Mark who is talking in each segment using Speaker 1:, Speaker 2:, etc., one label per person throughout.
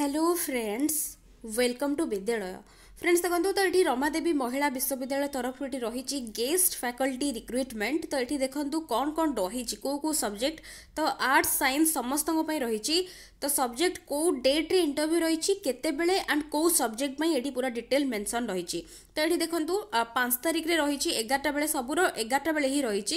Speaker 1: hello friends welcome to বিদ্যালয় friends দেখুন তো এটি রমাদেবী মহিলা বিশ্ববিদ্যালয় তরফ এটি রয়েছে গেস্ট ফ্যাকল্টি রিক্রুটমেন্ট তো এটি দেখুন কণ কণ রয়েছে কেউ কেউ সবজেক্ট তো আর্টস সাইন্স সমস্ত রয়েছে তো সবজেক্ট কেউ ডেট্রে ইন্টরভিউ রয়েছে কেতবে আন্ড কেউ সবজেক্ট এটি পুরা ডিটেল মেনশন রয়েছে তো এটি দেখুন পাঁচ তারিখে রয়েছে এগারোটা বেড়ে সবুর এগারোটা বেড়ে হি রয়েছে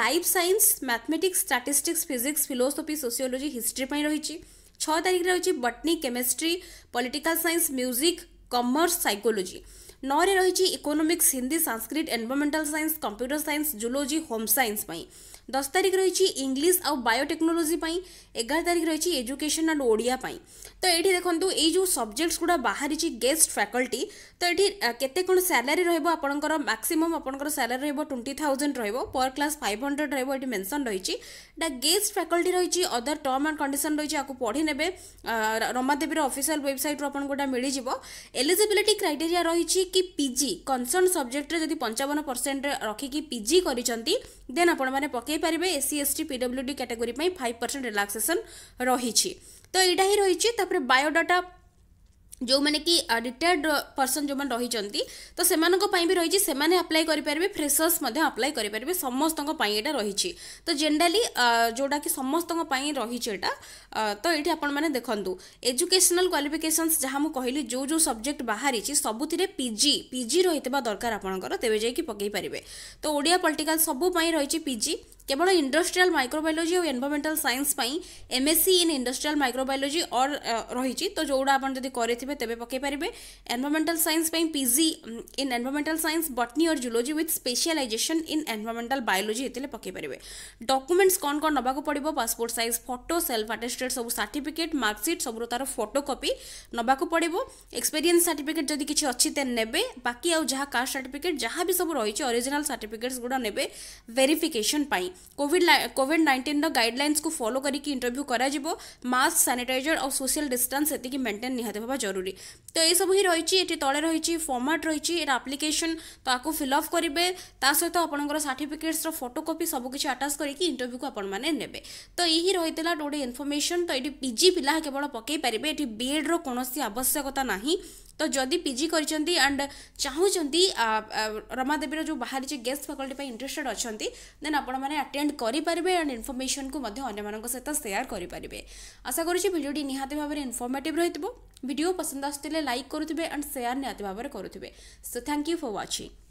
Speaker 1: life science mathematics statistics physics philosophy sociology history রয়েছে छः तारीख रही botany chemistry political science music commerce psychology ନଅରେ ରହିଛି economics Hindi Sanskrit environmental science computer science zoology home science ପାଇଁ ଦଶ ତାରିଖ ରହିଛି ଇଂଲିଶ ଆଉ ବାୟୋଟେକ୍ନୋଲୋଜି ପାଇଁ ଏଗାର ତାରିଖ ରହିଛି ଏଜୁକେସନ୍ ଆଣ୍ଡ ଓଡ଼ିଆ ପାଇଁ ତ ଏଇଠି ଦେଖନ୍ତୁ ଏଇ ଯେଉଁ ସବଜେକ୍ଟସ୍ ଗୁଡ଼ା ବାହାରିଛି ଗେଷ୍ଟ ଫ୍ୟାକଲ୍ଟି ତ ଏଠି କେତେ କ'ଣ ସ୍ୟାଲାରୀ ରହିବ ଆପଣଙ୍କର ମାକ୍ସିମମ୍ ଆପଣଙ୍କର ସ୍ୟାଲାରୀ ରହିବ ଟ୍ୱେଣ୍ଟି ଥାଉଜେଣ୍ଡ ରହିବ ପର୍ କ୍ଲାସ୍ ଫାଇଭ୍ ହଣ୍ଡ୍ରେଡ଼ ରହିବ ଏଠି ମେନ୍ସନ୍ ରହିଛି ଏଇଟା ଗେଷ୍ଟ ଫ୍ୟାକଲ୍ଟି ରହିଛି ଅଦର ଟର୍ମ ଆଣ୍ଡ କଣ୍ଡିସନ୍ ରହିଛି ଆକୁ ପଢ଼ି ନେବେ ରମାଦେବୀର ଅଫିସିଆଲ ୱେବସାଇଟ୍ରୁ ଆପଣଙ୍କୁ ଏଇଟା ମିଳିଯିବ ଏଲିଜିବିଲିଟି କ୍ରାଇଟେରିଆ ରହିଛି କି ପିଜି କନସର୍ନ ସବଜେକ୍ଟରେ ଯଦି ପଞ୍ଚାବନ ପରସେଣ୍ଟ ରଖିକି ପିଜି କରିଛନ୍ତି ଦେନ୍ ଆପଣମାନେ ପକାଇ ପାରିବେ ଏସ୍ସି ଏସ୍ଟି ପିଡବ୍ଲ୍ୟୁଡି କାଟାଗୋରୀ ପାଇଁ ଫାଇଭ୍ ପରସେଣ୍ଟ ରିଲାକ୍ସେସନ୍ ରହିଛି ତ ଏଇଟା ହିଁ ରହିଛି ତାପରେ ବାୟୋଡାଟା ଯେଉଁମାନେ କି ରିଟାୟାର୍ଡ ପର୍ସନ୍ ଯେଉଁମାନେ ରହିଛନ୍ତି ତ ସେମାନଙ୍କ ପାଇଁ ବି ରହିଛି ସେମାନେ ଆପ୍ଲାଏ କରିପାରିବେ ଫ୍ରେସର୍ସ ମଧ୍ୟ ଆପ୍ଲାଏ କରିପାରିବେ ସମସ୍ତଙ୍କ ପାଇଁ ଏଇଟା ରହିଛି ତ ଜେନେରାଲି ଯେଉଁଟାକି ସମସ୍ତଙ୍କ ପାଇଁ ରହିଛି ଏଇଟା ତ ଏଇଠି ଆପଣମାନେ ଦେଖନ୍ତୁ ଏଜୁକେସନାଲ୍ କ୍ୱାଲିଫିକେସନ୍ସ ଯାହା ମୁଁ କହିଲି ଯେଉଁ ଯେଉଁ ସବଜେକ୍ଟ ବାହାରିଛି ସବୁଥିରେ ପିଜି ପିଜି ରହିଥିବା ଦରକାର ଆପଣଙ୍କର ତେବେ ଯାଇକି ପକାଇ ପାରିବେ ତ ଓଡ଼ିଆ ପଲିଟିକାଲ୍ ସବୁ ପାଇଁ ରହିଛି ପିଜି কেবল ইন্ডস্ট্রিয়াল মাইক্রোবায়োলোজি ও এনভারমেন্টাল সাইন্স পাই এমএসসি ইন ইন্ডস্ট্রিয়াল মাইক্রোবায়োলোজি অর রয়েছে তো যেগুড়া আপনার যদি করে তেবে পকাই পারে এনভারমেন্টাল সাইন্স পাই PG in environmental science botany or zoology with specialisation in environmental biology এতে পকাই পারে ডকুমেন্টস কন কন নেওয়া পড়ব passport size photo self attested সব সার্টিফিকেট মার্কসিট সব তার ফটো কপি নেওয়া পড়ব এক্সপিরিয়েন্স সার্টিফিকেট যদি কিছু অছি তে নেবে বাকি আউ যা কাস্ট সার্টিফিকেট যা বি সব রয়েছে অরিজিনাল সার্টিফিকেটস গুড়া নেবে ভেরিফিকেসন পাই କୋଭିଡ୍ କୋଭିଡ୍ ନାଇଣ୍ଟିନ୍ର ଗାଇଡ୍ଲାଇନ୍ସକୁ ଫଲୋ କରିକି ଇଣ୍ଟରଭ୍ୟୁ କରାଯିବ ମାସ୍କ ସାନିଟାଇଜର ଆଉ ସୋସିଆଲ ଡିଷ୍ଟାନ୍ସ ସେତିକି ମେଣ୍ଟେନ୍ ନିହାତି ହେବା ଜରୁରୀ ତ ଏସବୁ ହିଁ ରହିଛି ଏଠି ତଳେ ରହିଛି ଫର୍ମାଟ୍ ରହିଛି ଏଇଟା ଆପ୍ଲିକେସନ୍ ତ ଆକୁ ଫିଲ୍ଅପ୍ କରିବେ ତା ସହିତ ଆପଣଙ୍କର ସାର୍ଟିଫିକେଟ୍ସର ଫଟୋ କପି ସବୁକିଛି ଆଟାଚ୍ କରିକି ଇଣ୍ଟରଭ୍ୟୁକୁ ଆପଣମାନେ ନେବେ ତ ଏହି ରହିଥିଲା ଗୋଟେ ଇନଫର୍ମେସନ୍ ତ ଏଠି ପିଜି ପିଲା କେବଳ ପକାଇ ପାରିବେ ଏଠି ବିଏଡ଼୍ର କୌଣସି ଆବଶ୍ୟକତା ନାହିଁ ତ ଯଦି ପିଜି କରିଛନ୍ତି ଆଣ୍ଡ ଚାହୁଁଛନ୍ତି ରମାଦେବୀର ଯେଉଁ ବାହାରିଛି ଗେଷ୍ଟ ଫାକଲ୍ଟି ପାଇଁ ଇଣ୍ଟରେଷ୍ଟେଡ୍ ଅଛନ୍ତି ଦେନ୍ ଆପଣମାନେ ଆଟେଣ୍ଡ କରିପାରିବେ ଆଣ୍ଡ ଇନଫର୍ମେସନ୍କୁ ମଧ୍ୟ ଅନ୍ୟମାନଙ୍କ ସହିତ ସେୟାର କରିପାରିବେ ଆଶା କରୁଛି ଭିଡ଼ିଓଟି ନିହାତି ଭାବରେ ଇନଫର୍ମେଟିଭ୍ ରହିଥିବ ଭିଡ଼ିଓ ପସନ୍ଦ ଆସୁଥିଲେ ଲାଇକ୍ କରୁଥିବେ ଆଣ୍ଡ ସେୟାର ନିହାତି ଭାବରେ କରୁଥିବେ so thank you for watching